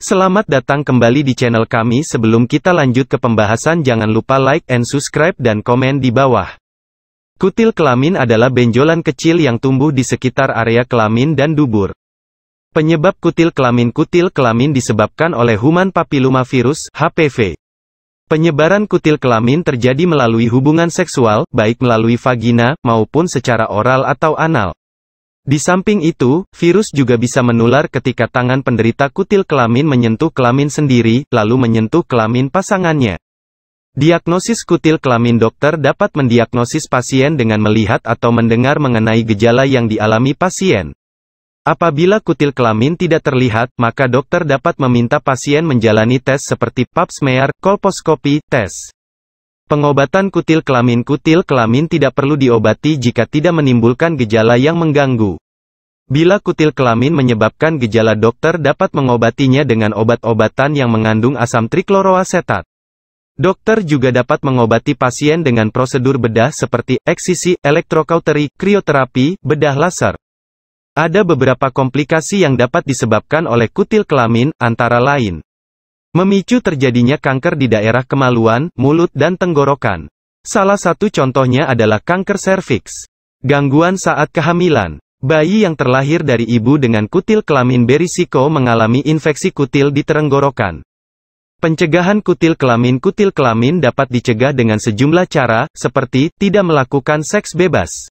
Selamat datang kembali di channel kami sebelum kita lanjut ke pembahasan jangan lupa like and subscribe dan komen di bawah. Kutil kelamin adalah benjolan kecil yang tumbuh di sekitar area kelamin dan dubur. Penyebab kutil kelamin kutil kelamin disebabkan oleh human papilloma virus HPV. Penyebaran kutil kelamin terjadi melalui hubungan seksual, baik melalui vagina, maupun secara oral atau anal. Di samping itu, virus juga bisa menular ketika tangan penderita kutil kelamin menyentuh kelamin sendiri, lalu menyentuh kelamin pasangannya. Diagnosis kutil kelamin dokter dapat mendiagnosis pasien dengan melihat atau mendengar mengenai gejala yang dialami pasien. Apabila kutil kelamin tidak terlihat, maka dokter dapat meminta pasien menjalani tes seperti pap smear, kolposkopi, tes Pengobatan kutil kelamin Kutil kelamin tidak perlu diobati jika tidak menimbulkan gejala yang mengganggu. Bila kutil kelamin menyebabkan gejala dokter dapat mengobatinya dengan obat-obatan yang mengandung asam trikloroasetat. Dokter juga dapat mengobati pasien dengan prosedur bedah seperti eksisi, elektrokauteri, krioterapi, bedah laser. Ada beberapa komplikasi yang dapat disebabkan oleh kutil kelamin, antara lain memicu terjadinya kanker di daerah kemaluan, mulut dan tenggorokan. Salah satu contohnya adalah kanker serviks. Gangguan saat kehamilan. Bayi yang terlahir dari ibu dengan kutil kelamin berisiko mengalami infeksi kutil di tenggorokan. Pencegahan kutil kelamin Kutil kelamin dapat dicegah dengan sejumlah cara, seperti, tidak melakukan seks bebas.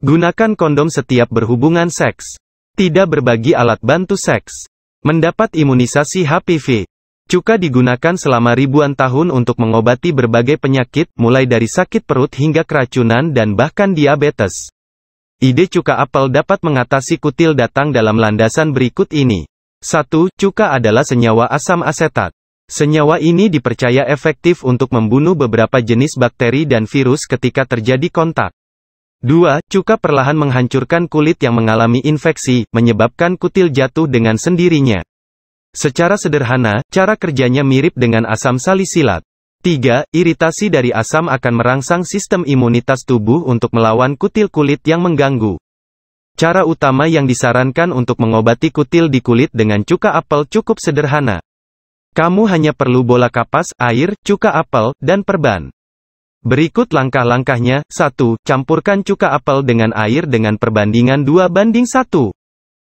Gunakan kondom setiap berhubungan seks. Tidak berbagi alat bantu seks. Mendapat imunisasi HPV. Cuka digunakan selama ribuan tahun untuk mengobati berbagai penyakit, mulai dari sakit perut hingga keracunan dan bahkan diabetes. Ide cuka apel dapat mengatasi kutil datang dalam landasan berikut ini. 1. Cuka adalah senyawa asam asetat. Senyawa ini dipercaya efektif untuk membunuh beberapa jenis bakteri dan virus ketika terjadi kontak. 2. Cuka perlahan menghancurkan kulit yang mengalami infeksi, menyebabkan kutil jatuh dengan sendirinya. Secara sederhana, cara kerjanya mirip dengan asam salisilat. 3. Iritasi dari asam akan merangsang sistem imunitas tubuh untuk melawan kutil kulit yang mengganggu. Cara utama yang disarankan untuk mengobati kutil di kulit dengan cuka apel cukup sederhana. Kamu hanya perlu bola kapas, air, cuka apel, dan perban. Berikut langkah-langkahnya, 1. Campurkan cuka apel dengan air dengan perbandingan 2 banding 1.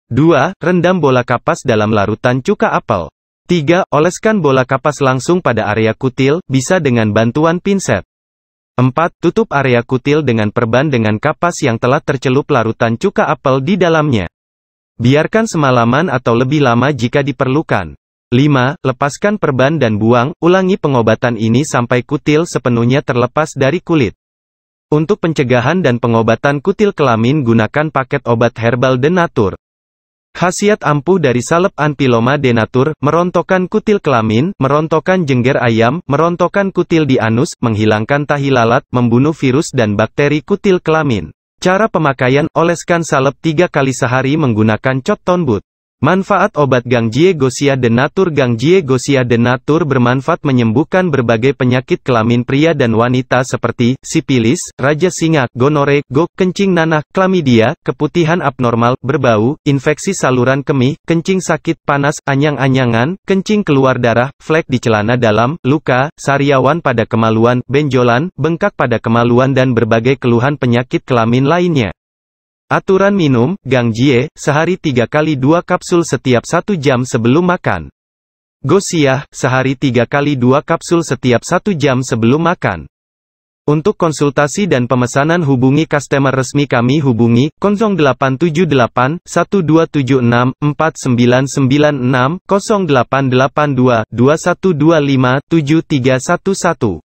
2. Rendam bola kapas dalam larutan cuka apel. 3. Oleskan bola kapas langsung pada area kutil, bisa dengan bantuan pinset. 4. Tutup area kutil dengan perban dengan kapas yang telah tercelup larutan cuka apel di dalamnya. Biarkan semalaman atau lebih lama jika diperlukan. 5. Lepaskan perban dan buang, ulangi pengobatan ini sampai kutil sepenuhnya terlepas dari kulit. Untuk pencegahan dan pengobatan kutil kelamin gunakan paket obat herbal denatur. Khasiat ampuh dari salep Anpiloma denatur, merontokkan kutil kelamin, merontokkan jengger ayam, merontokkan kutil di anus, menghilangkan tahi lalat, membunuh virus dan bakteri kutil kelamin. Cara pemakaian, oleskan salep 3 kali sehari menggunakan Cotton boot. Manfaat obat Gangjie Gosia Denatur Gangjie Gosia Denatur bermanfaat menyembuhkan berbagai penyakit kelamin pria dan wanita seperti sipilis, raja singa, gonore, gok, kencing nanah, klamidia, keputihan abnormal, berbau, infeksi saluran kemih, kencing sakit, panas, anyang-anyangan, kencing keluar darah, flek di celana dalam, luka, sariawan pada kemaluan, benjolan, bengkak pada kemaluan dan berbagai keluhan penyakit kelamin lainnya. Aturan minum, gangjie, sehari 3 kali 2 kapsul setiap 1 jam sebelum makan. Gosiah, sehari 3 kali 2 kapsul setiap 1 jam sebelum makan. Untuk konsultasi dan pemesanan hubungi customer resmi kami hubungi 0878 1276 4996 0882 2125 7311.